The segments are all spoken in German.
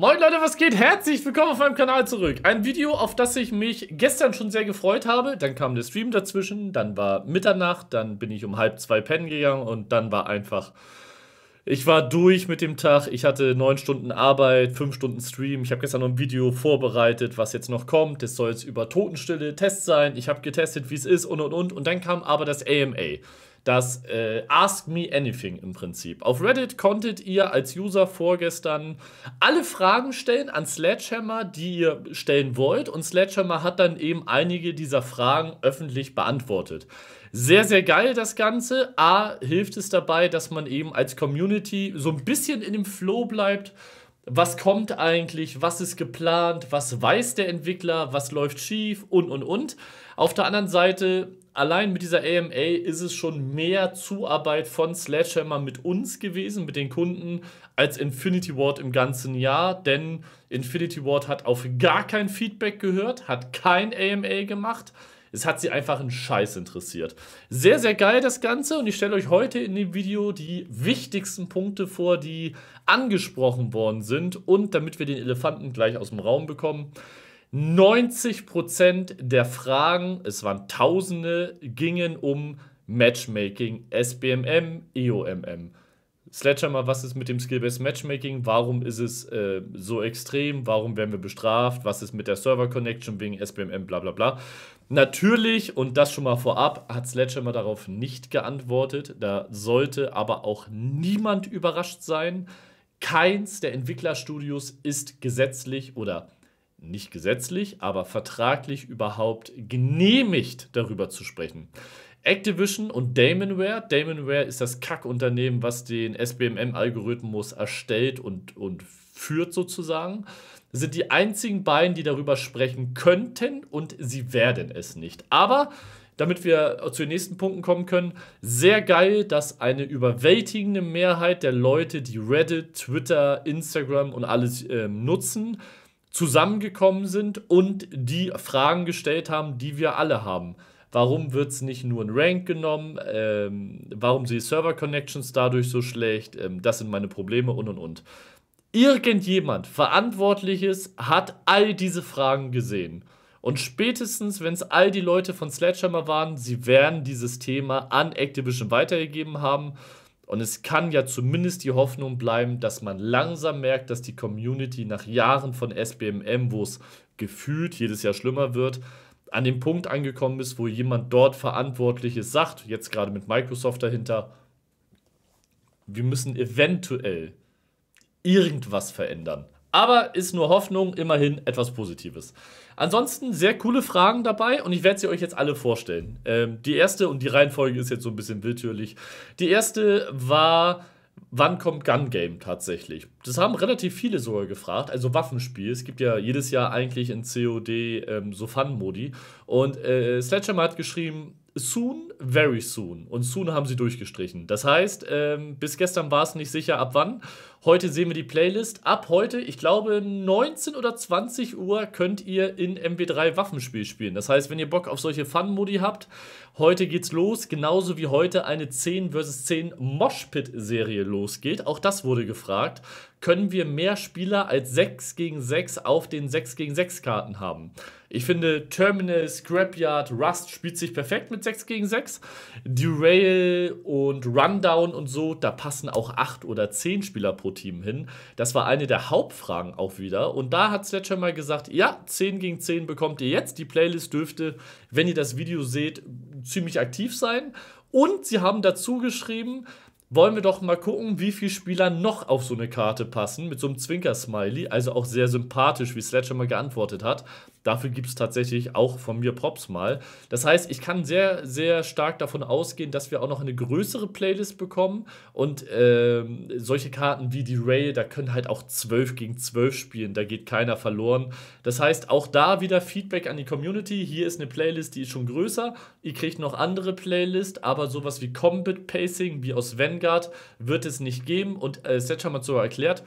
Moin Leute, was geht? Herzlich willkommen auf meinem Kanal zurück. Ein Video, auf das ich mich gestern schon sehr gefreut habe. Dann kam der Stream dazwischen, dann war Mitternacht, dann bin ich um halb zwei pennen gegangen und dann war einfach... Ich war durch mit dem Tag. Ich hatte neun Stunden Arbeit, fünf Stunden Stream. Ich habe gestern noch ein Video vorbereitet, was jetzt noch kommt. Das soll jetzt über Totenstille Test sein. Ich habe getestet, wie es ist und und und. Und dann kam aber das AMA das äh, Ask Me Anything im Prinzip. Auf Reddit konntet ihr als User vorgestern alle Fragen stellen an Sledgehammer, die ihr stellen wollt. Und Sledgehammer hat dann eben einige dieser Fragen öffentlich beantwortet. Sehr, sehr geil das Ganze. A, hilft es dabei, dass man eben als Community so ein bisschen in dem Flow bleibt. Was kommt eigentlich? Was ist geplant? Was weiß der Entwickler? Was läuft schief? Und, und, und. Auf der anderen Seite allein mit dieser AMA ist es schon mehr Zuarbeit von Sledgehammer mit uns gewesen, mit den Kunden, als Infinity Ward im ganzen Jahr, denn Infinity Ward hat auf gar kein Feedback gehört, hat kein AMA gemacht. Es hat sie einfach einen Scheiß interessiert. Sehr, sehr geil das Ganze und ich stelle euch heute in dem Video die wichtigsten Punkte vor, die angesprochen worden sind und damit wir den Elefanten gleich aus dem Raum bekommen. 90 der Fragen, es waren Tausende, gingen um Matchmaking, SBMM, EOMM. Sledgehammer, was ist mit dem Skill-Based Matchmaking? Warum ist es äh, so extrem? Warum werden wir bestraft? Was ist mit der Server-Connection wegen SBMM? Bla bla bla. Natürlich, und das schon mal vorab, hat Sledgehammer darauf nicht geantwortet. Da sollte aber auch niemand überrascht sein. Keins der Entwicklerstudios ist gesetzlich oder nicht gesetzlich, aber vertraglich überhaupt genehmigt, darüber zu sprechen. Activision und Damonware. Damonware ist das Kackunternehmen, was den SBMM-Algorithmus erstellt und, und führt sozusagen, sind die einzigen beiden, die darüber sprechen könnten und sie werden es nicht. Aber damit wir zu den nächsten Punkten kommen können. Sehr geil, dass eine überwältigende Mehrheit der Leute, die Reddit, Twitter, Instagram und alles ähm, nutzen, zusammengekommen sind und die Fragen gestellt haben, die wir alle haben. Warum wird es nicht nur in Rank genommen? Ähm, warum sind die Server-Connections dadurch so schlecht? Ähm, das sind meine Probleme und und und. Irgendjemand Verantwortliches hat all diese Fragen gesehen. Und spätestens, wenn es all die Leute von Sledgehammer waren, sie werden dieses Thema an Activision weitergegeben haben und es kann ja zumindest die Hoffnung bleiben, dass man langsam merkt, dass die Community nach Jahren von SBMM, wo es gefühlt jedes Jahr schlimmer wird, an dem Punkt angekommen ist, wo jemand dort Verantwortliches sagt, jetzt gerade mit Microsoft dahinter, wir müssen eventuell irgendwas verändern. Aber ist nur Hoffnung, immerhin etwas Positives. Ansonsten sehr coole Fragen dabei und ich werde sie euch jetzt alle vorstellen. Ähm, die erste, und die Reihenfolge ist jetzt so ein bisschen willkürlich. die erste war, wann kommt Gun Game tatsächlich? Das haben relativ viele sogar gefragt, also Waffenspiel. Es gibt ja jedes Jahr eigentlich in COD ähm, so Fun-Modi. Und äh, Sledgehammer hat geschrieben, soon very soon. Und soon haben sie durchgestrichen. Das heißt, ähm, bis gestern war es nicht sicher, ab wann. Heute sehen wir die Playlist. Ab heute, ich glaube, 19 oder 20 Uhr könnt ihr in mw 3 Waffenspiel spielen. Das heißt, wenn ihr Bock auf solche Fun-Modi habt, heute geht's los. Genauso wie heute eine 10 vs 10 Moshpit-Serie losgeht. Auch das wurde gefragt können wir mehr Spieler als 6 gegen 6 auf den 6 gegen 6 Karten haben. Ich finde, Terminal, Scrapyard, Rust spielt sich perfekt mit 6 gegen 6. Derail und Rundown und so, da passen auch 8 oder 10 Spieler pro Team hin. Das war eine der Hauptfragen auch wieder. Und da hat Sledgehammer mal gesagt, ja, 10 gegen 10 bekommt ihr jetzt. Die Playlist dürfte, wenn ihr das Video seht, ziemlich aktiv sein. Und sie haben dazu geschrieben, wollen wir doch mal gucken, wie viele Spieler noch auf so eine Karte passen, mit so einem Zwinker-Smiley, also auch sehr sympathisch, wie Sledge schon mal geantwortet hat. Dafür gibt es tatsächlich auch von mir Props mal. Das heißt, ich kann sehr, sehr stark davon ausgehen, dass wir auch noch eine größere Playlist bekommen. Und ähm, solche Karten wie die Rail, da können halt auch 12 gegen 12 spielen. Da geht keiner verloren. Das heißt, auch da wieder Feedback an die Community. Hier ist eine Playlist, die ist schon größer. Ihr kriegt noch andere Playlists, aber sowas wie Combat Pacing, wie aus Vanguard, wird es nicht geben. Und äh, Setch haben wir sogar erklärt.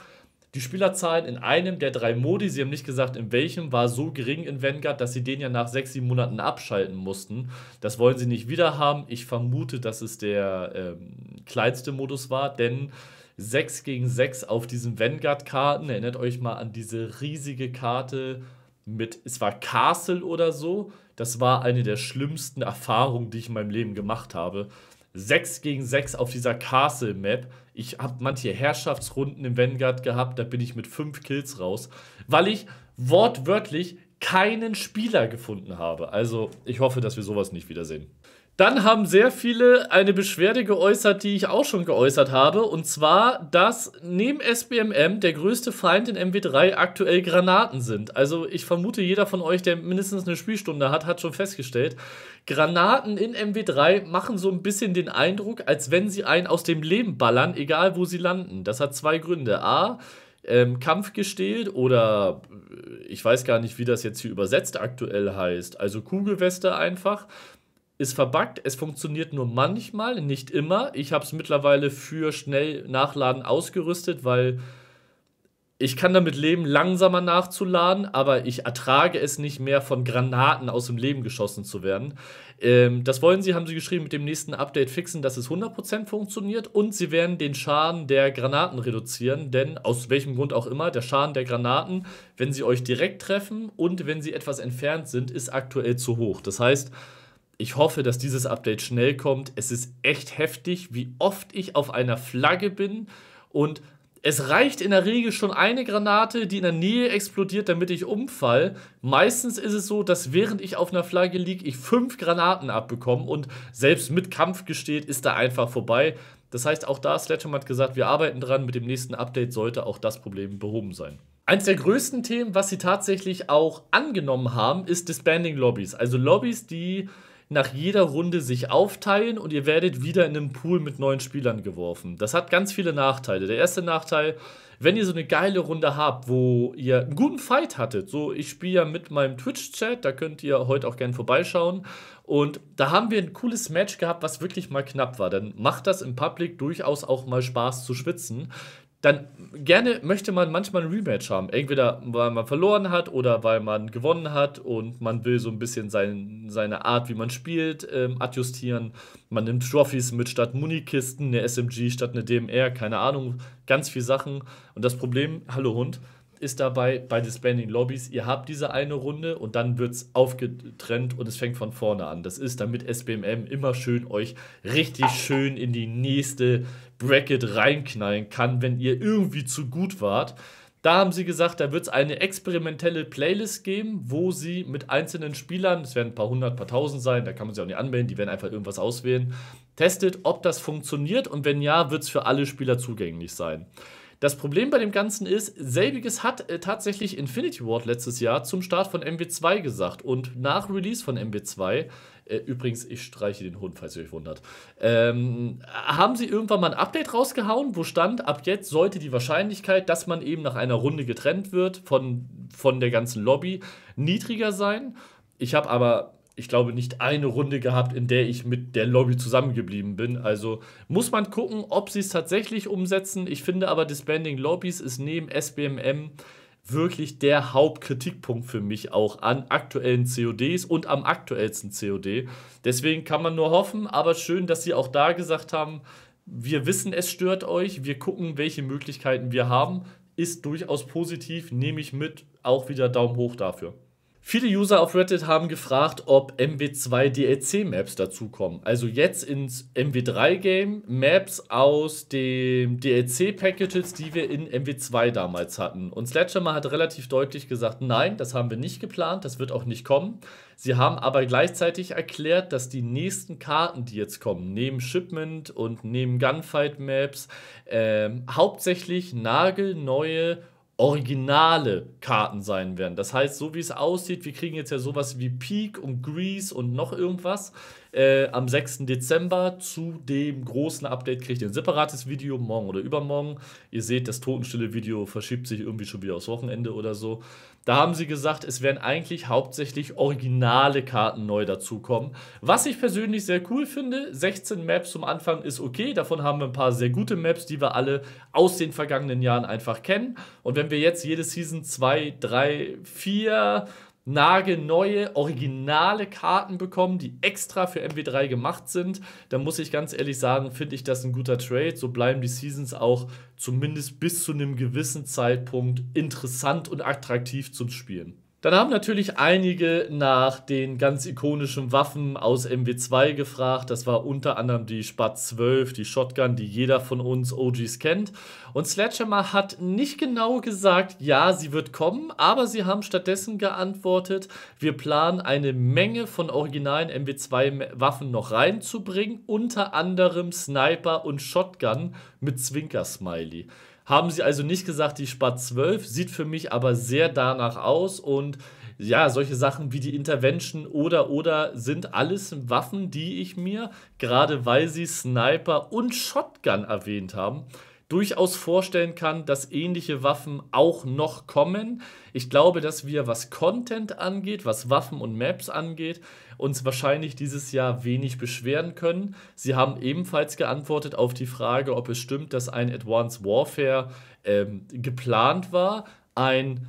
Die Spielerzahl in einem der drei Modi, sie haben nicht gesagt, in welchem, war so gering in Vanguard, dass sie den ja nach sechs, sieben Monaten abschalten mussten. Das wollen sie nicht wieder haben. Ich vermute, dass es der ähm, kleinste Modus war, denn 6 gegen 6 auf diesen Vanguard-Karten, erinnert euch mal an diese riesige Karte mit, es war Castle oder so. Das war eine der schlimmsten Erfahrungen, die ich in meinem Leben gemacht habe 6 gegen 6 auf dieser Castle Map. Ich habe manche Herrschaftsrunden im Vanguard gehabt, da bin ich mit 5 Kills raus, weil ich wortwörtlich keinen Spieler gefunden habe. Also ich hoffe, dass wir sowas nicht wiedersehen. Dann haben sehr viele eine Beschwerde geäußert, die ich auch schon geäußert habe, und zwar, dass neben SBMM der größte Feind in MW3 aktuell Granaten sind. Also ich vermute, jeder von euch, der mindestens eine Spielstunde hat, hat schon festgestellt, Granaten in MW3 machen so ein bisschen den Eindruck, als wenn sie einen aus dem Leben ballern, egal wo sie landen. Das hat zwei Gründe. A, ähm, gestehlt oder äh, ich weiß gar nicht, wie das jetzt hier übersetzt aktuell heißt, also Kugelweste einfach ist verbuggt, es funktioniert nur manchmal, nicht immer. Ich habe es mittlerweile für schnell nachladen ausgerüstet, weil ich kann damit leben, langsamer nachzuladen, aber ich ertrage es nicht mehr, von Granaten aus dem Leben geschossen zu werden. Ähm, das wollen sie, haben sie geschrieben, mit dem nächsten Update fixen, dass es 100% funktioniert und sie werden den Schaden der Granaten reduzieren, denn aus welchem Grund auch immer, der Schaden der Granaten, wenn sie euch direkt treffen und wenn sie etwas entfernt sind, ist aktuell zu hoch. Das heißt, ich hoffe, dass dieses Update schnell kommt. Es ist echt heftig, wie oft ich auf einer Flagge bin und es reicht in der Regel schon eine Granate, die in der Nähe explodiert, damit ich umfall. Meistens ist es so, dass während ich auf einer Flagge liege, ich fünf Granaten abbekomme und selbst mit Kampf gesteht, ist da einfach vorbei. Das heißt, auch da, Sledgehammer hat gesagt, wir arbeiten dran, mit dem nächsten Update sollte auch das Problem behoben sein. Eins der größten Themen, was sie tatsächlich auch angenommen haben, ist Disbanding Lobbies. Also Lobbys, die nach jeder Runde sich aufteilen und ihr werdet wieder in einem Pool mit neuen Spielern geworfen. Das hat ganz viele Nachteile. Der erste Nachteil, wenn ihr so eine geile Runde habt, wo ihr einen guten Fight hattet, so ich spiele ja mit meinem Twitch-Chat, da könnt ihr heute auch gerne vorbeischauen. Und da haben wir ein cooles Match gehabt, was wirklich mal knapp war. Dann macht das im Public durchaus auch mal Spaß zu schwitzen dann gerne möchte man manchmal ein Rematch haben. Entweder weil man verloren hat oder weil man gewonnen hat und man will so ein bisschen sein, seine Art, wie man spielt, ähm, adjustieren. Man nimmt Trophies mit statt Munikisten, eine SMG statt eine DMR, keine Ahnung, ganz viele Sachen. Und das Problem, hallo Hund, ist dabei bei Disbanding Lobbies, ihr habt diese eine Runde und dann wird es aufgetrennt und es fängt von vorne an. Das ist, damit SBMM immer schön euch richtig schön in die nächste Bracket reinknallen kann, wenn ihr irgendwie zu gut wart. Da haben sie gesagt, da wird es eine experimentelle Playlist geben, wo sie mit einzelnen Spielern, es werden ein paar hundert, ein paar tausend sein, da kann man sich auch nicht anmelden, die werden einfach irgendwas auswählen, testet, ob das funktioniert und wenn ja, wird es für alle Spieler zugänglich sein. Das Problem bei dem Ganzen ist, selbiges hat äh, tatsächlich Infinity Ward letztes Jahr zum Start von MW2 gesagt und nach Release von MW2 äh, übrigens, ich streiche den Hund, falls ihr euch wundert. Ähm, haben sie irgendwann mal ein Update rausgehauen, wo stand, ab jetzt sollte die Wahrscheinlichkeit, dass man eben nach einer Runde getrennt wird von, von der ganzen Lobby, niedriger sein. Ich habe aber ich glaube, nicht eine Runde gehabt, in der ich mit der Lobby zusammengeblieben bin. Also muss man gucken, ob sie es tatsächlich umsetzen. Ich finde aber, Disbanding Lobbies ist neben SBMM wirklich der Hauptkritikpunkt für mich auch an aktuellen CODs und am aktuellsten COD. Deswegen kann man nur hoffen, aber schön, dass sie auch da gesagt haben, wir wissen, es stört euch, wir gucken, welche Möglichkeiten wir haben. Ist durchaus positiv, nehme ich mit, auch wieder Daumen hoch dafür. Viele User auf Reddit haben gefragt, ob MW2 DLC-Maps dazukommen. Also jetzt ins MW3-Game Maps aus den DLC-Packages, die wir in MW2 damals hatten. Und Sledgehammer hat relativ deutlich gesagt, nein, das haben wir nicht geplant, das wird auch nicht kommen. Sie haben aber gleichzeitig erklärt, dass die nächsten Karten, die jetzt kommen, neben Shipment und neben Gunfight-Maps, äh, hauptsächlich nagelneue originale Karten sein werden. Das heißt, so wie es aussieht, wir kriegen jetzt ja sowas wie Peak und Grease und noch irgendwas. Äh, am 6. Dezember zu dem großen Update kriegt ihr ein separates Video, morgen oder übermorgen. Ihr seht, das Totenstille-Video verschiebt sich irgendwie schon wieder aufs Wochenende oder so. Da haben sie gesagt, es werden eigentlich hauptsächlich originale Karten neu dazukommen. Was ich persönlich sehr cool finde, 16 Maps zum Anfang ist okay. Davon haben wir ein paar sehr gute Maps, die wir alle aus den vergangenen Jahren einfach kennen. Und wenn wir jetzt jede Season 2, 3, 4 nagelneue, originale Karten bekommen, die extra für MW3 gemacht sind, dann muss ich ganz ehrlich sagen, finde ich das ein guter Trade. So bleiben die Seasons auch zumindest bis zu einem gewissen Zeitpunkt interessant und attraktiv zum Spielen. Dann haben natürlich einige nach den ganz ikonischen Waffen aus MW2 gefragt. Das war unter anderem die Spat 12, die Shotgun, die jeder von uns OGs kennt. Und Sledgehammer hat nicht genau gesagt, ja, sie wird kommen, aber sie haben stattdessen geantwortet, wir planen eine Menge von originalen MW2-Waffen noch reinzubringen, unter anderem Sniper und Shotgun mit Zwinker-Smiley. Haben sie also nicht gesagt, die spart 12, sieht für mich aber sehr danach aus und ja, solche Sachen wie die Intervention oder oder sind alles Waffen, die ich mir, gerade weil sie Sniper und Shotgun erwähnt haben, durchaus vorstellen kann, dass ähnliche Waffen auch noch kommen. Ich glaube, dass wir, was Content angeht, was Waffen und Maps angeht, uns wahrscheinlich dieses Jahr wenig beschweren können. Sie haben ebenfalls geantwortet auf die Frage, ob es stimmt, dass ein Advanced Warfare ähm, geplant war. Ein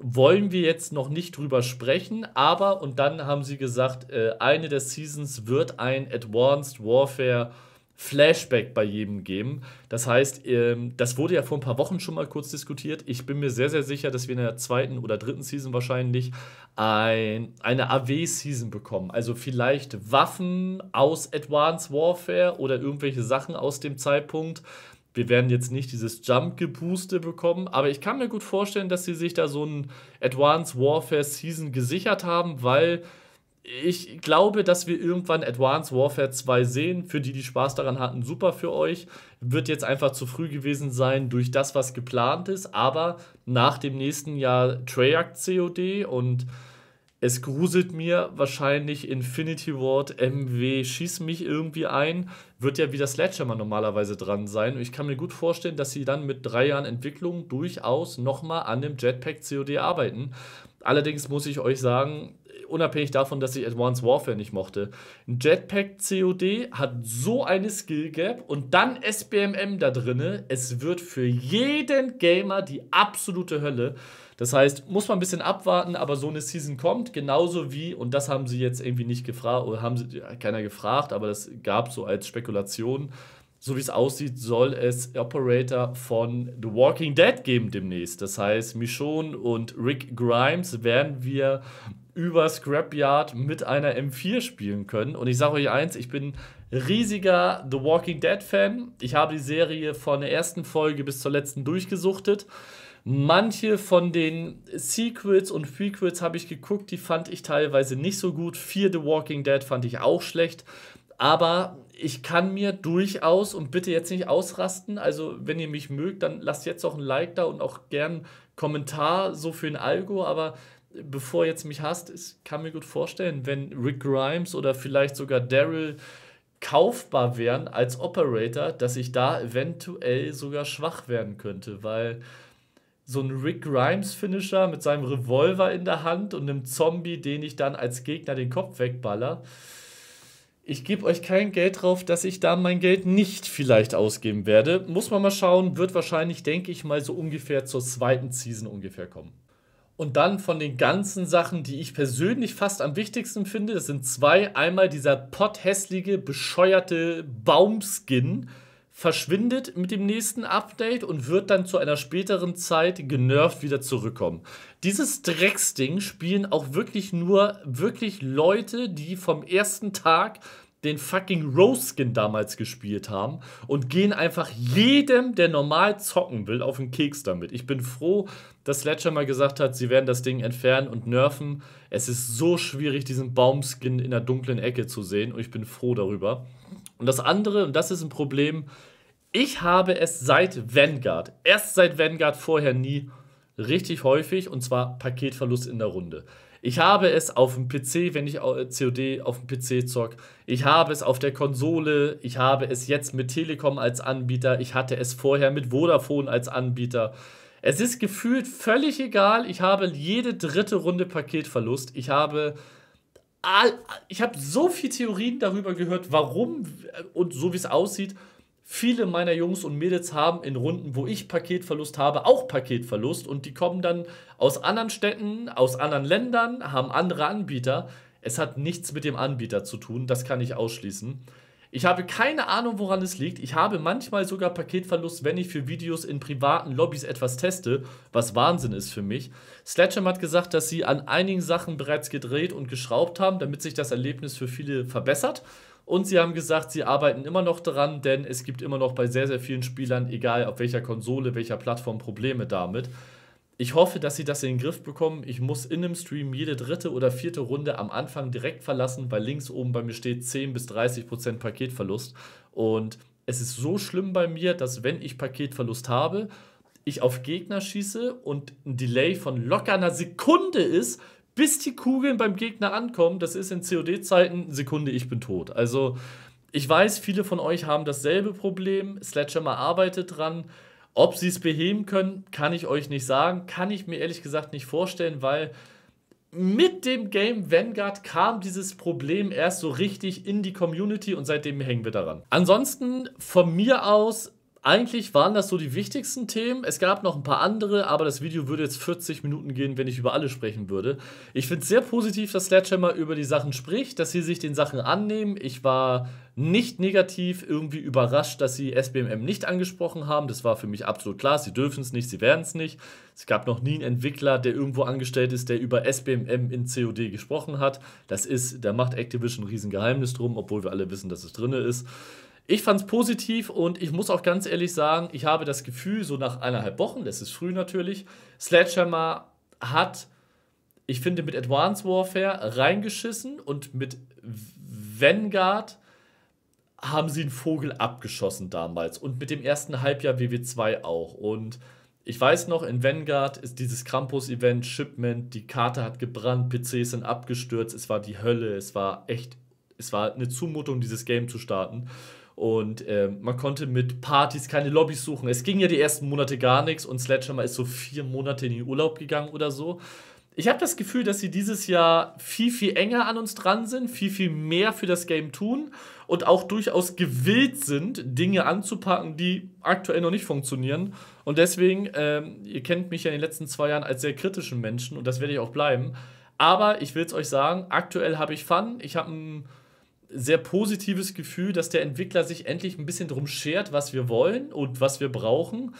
wollen wir jetzt noch nicht drüber sprechen, aber, und dann haben sie gesagt, äh, eine der Seasons wird ein Advanced Warfare äh, Flashback bei jedem geben. Das heißt, ähm, das wurde ja vor ein paar Wochen schon mal kurz diskutiert. Ich bin mir sehr, sehr sicher, dass wir in der zweiten oder dritten Season wahrscheinlich ein, eine AW-Season bekommen. Also vielleicht Waffen aus Advanced Warfare oder irgendwelche Sachen aus dem Zeitpunkt. Wir werden jetzt nicht dieses Jump-Gebooste bekommen, aber ich kann mir gut vorstellen, dass sie sich da so ein Advanced Warfare Season gesichert haben, weil ich glaube, dass wir irgendwann Advanced Warfare 2 sehen. Für die, die Spaß daran hatten, super für euch. Wird jetzt einfach zu früh gewesen sein durch das, was geplant ist. Aber nach dem nächsten Jahr Treyarch COD und es gruselt mir wahrscheinlich Infinity Ward MW, schieß mich irgendwie ein, wird ja wieder Sledgehammer normalerweise dran sein. Und ich kann mir gut vorstellen, dass sie dann mit drei Jahren Entwicklung durchaus nochmal an dem Jetpack COD arbeiten. Allerdings muss ich euch sagen, unabhängig davon, dass ich Advanced Warfare nicht mochte. Ein Jetpack COD hat so eine Skill Gap und dann SBMM da drinne. Es wird für jeden Gamer die absolute Hölle. Das heißt, muss man ein bisschen abwarten, aber so eine Season kommt, genauso wie, und das haben sie jetzt irgendwie nicht gefragt, oder haben sie keiner gefragt, aber das gab so als Spekulation, so wie es aussieht, soll es Operator von The Walking Dead geben demnächst. Das heißt, Michonne und Rick Grimes werden wir über Scrapyard mit einer M4 spielen können. Und ich sage euch eins, ich bin riesiger The Walking Dead-Fan. Ich habe die Serie von der ersten Folge bis zur letzten durchgesuchtet. Manche von den Sequels und Prequels habe ich geguckt, die fand ich teilweise nicht so gut. Fear the Walking Dead fand ich auch schlecht. Aber ich kann mir durchaus und bitte jetzt nicht ausrasten. Also, wenn ihr mich mögt, dann lasst jetzt auch ein Like da und auch gern einen Kommentar so für ein Algo. Aber bevor jetzt mich hasst, ich kann mir gut vorstellen, wenn Rick Grimes oder vielleicht sogar Daryl kaufbar wären als Operator, dass ich da eventuell sogar schwach werden könnte, weil so ein Rick Grimes Finisher mit seinem Revolver in der Hand und einem Zombie, den ich dann als Gegner den Kopf wegballer, ich gebe euch kein Geld drauf, dass ich da mein Geld nicht vielleicht ausgeben werde. Muss man mal schauen, wird wahrscheinlich, denke ich mal, so ungefähr zur zweiten Season ungefähr kommen. Und dann von den ganzen Sachen, die ich persönlich fast am wichtigsten finde, das sind zwei. Einmal dieser potthässliche, bescheuerte Baumskin, verschwindet mit dem nächsten Update und wird dann zu einer späteren Zeit genervt wieder zurückkommen. Dieses Drecksding spielen auch wirklich nur wirklich Leute, die vom ersten Tag den fucking Rose Skin damals gespielt haben und gehen einfach jedem, der normal zocken will, auf den Keks damit. Ich bin froh, dass Sledger mal gesagt hat, sie werden das Ding entfernen und nerven. Es ist so schwierig, diesen Baumskin in der dunklen Ecke zu sehen und ich bin froh darüber. Und das andere, und das ist ein Problem, ich habe es seit Vanguard, erst seit Vanguard, vorher nie richtig häufig und zwar Paketverlust in der Runde. Ich habe es auf dem PC, wenn ich äh, COD auf dem PC zock. Ich habe es auf der Konsole. Ich habe es jetzt mit Telekom als Anbieter. Ich hatte es vorher mit Vodafone als Anbieter. Es ist gefühlt völlig egal. Ich habe jede dritte Runde Paketverlust. Ich habe all, ich habe so viele Theorien darüber gehört, warum äh, und so wie es aussieht, viele meiner Jungs und Mädels haben in Runden, wo ich Paketverlust habe, auch Paketverlust und die kommen dann aus anderen Städten, aus anderen Ländern, haben andere Anbieter. Es hat nichts mit dem Anbieter zu tun, das kann ich ausschließen. Ich habe keine Ahnung, woran es liegt. Ich habe manchmal sogar Paketverlust, wenn ich für Videos in privaten Lobbys etwas teste, was Wahnsinn ist für mich. Sledgeham hat gesagt, dass sie an einigen Sachen bereits gedreht und geschraubt haben, damit sich das Erlebnis für viele verbessert. Und sie haben gesagt, sie arbeiten immer noch daran, denn es gibt immer noch bei sehr, sehr vielen Spielern, egal auf welcher Konsole, welcher Plattform, Probleme damit ich hoffe, dass sie das in den Griff bekommen. Ich muss in einem Stream jede dritte oder vierte Runde am Anfang direkt verlassen, weil links oben bei mir steht 10 bis 30 Prozent Paketverlust. Und es ist so schlimm bei mir, dass wenn ich Paketverlust habe, ich auf Gegner schieße und ein Delay von locker einer Sekunde ist, bis die Kugeln beim Gegner ankommen. Das ist in COD-Zeiten Sekunde, ich bin tot. Also ich weiß, viele von euch haben dasselbe Problem. Sledgehammer arbeitet dran. Ob sie es beheben können, kann ich euch nicht sagen. Kann ich mir ehrlich gesagt nicht vorstellen, weil mit dem Game Vanguard kam dieses Problem erst so richtig in die Community und seitdem hängen wir daran. Ansonsten von mir aus eigentlich waren das so die wichtigsten Themen. Es gab noch ein paar andere, aber das Video würde jetzt 40 Minuten gehen, wenn ich über alle sprechen würde. Ich finde es sehr positiv, dass Sledgehammer über die Sachen spricht, dass sie sich den Sachen annehmen. Ich war nicht negativ irgendwie überrascht, dass sie SBMM nicht angesprochen haben. Das war für mich absolut klar. Sie dürfen es nicht, sie werden es nicht. Es gab noch nie einen Entwickler, der irgendwo angestellt ist, der über SBMM in COD gesprochen hat. Das ist, da macht Activision ein Riesengeheimnis drum, obwohl wir alle wissen, dass es drin ist. Ich fand es positiv und ich muss auch ganz ehrlich sagen, ich habe das Gefühl, so nach eineinhalb Wochen, das ist früh natürlich, Sledgehammer hat, ich finde, mit Advanced Warfare reingeschissen und mit Vanguard haben sie einen Vogel abgeschossen damals und mit dem ersten Halbjahr WW2 auch. Und ich weiß noch, in Vanguard ist dieses Krampus-Event, Shipment, die Karte hat gebrannt, PCs sind abgestürzt, es war die Hölle, es war echt, es war eine Zumutung, dieses Game zu starten. Und äh, man konnte mit Partys keine Lobbys suchen. Es ging ja die ersten Monate gar nichts und Sledgehammer ist so vier Monate in den Urlaub gegangen oder so. Ich habe das Gefühl, dass sie dieses Jahr viel, viel enger an uns dran sind, viel, viel mehr für das Game tun und auch durchaus gewillt sind, Dinge anzupacken, die aktuell noch nicht funktionieren. Und deswegen, ähm, ihr kennt mich ja in den letzten zwei Jahren als sehr kritischen Menschen und das werde ich auch bleiben. Aber ich will es euch sagen, aktuell habe ich Fun. Ich habe einen sehr positives Gefühl, dass der Entwickler sich endlich ein bisschen drum schert, was wir wollen und was wir brauchen.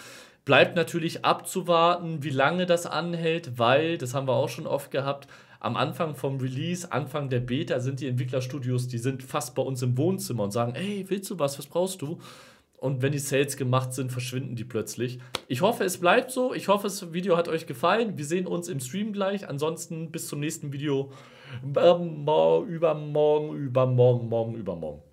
Bleibt natürlich abzuwarten, wie lange das anhält, weil, das haben wir auch schon oft gehabt, am Anfang vom Release, Anfang der Beta sind die Entwicklerstudios, die sind fast bei uns im Wohnzimmer und sagen, hey, willst du was, was brauchst du? Und wenn die Sales gemacht sind, verschwinden die plötzlich. Ich hoffe, es bleibt so. Ich hoffe, das Video hat euch gefallen. Wir sehen uns im Stream gleich. Ansonsten bis zum nächsten Video ähm, übermorgen, übermorgen, morgen, übermorgen.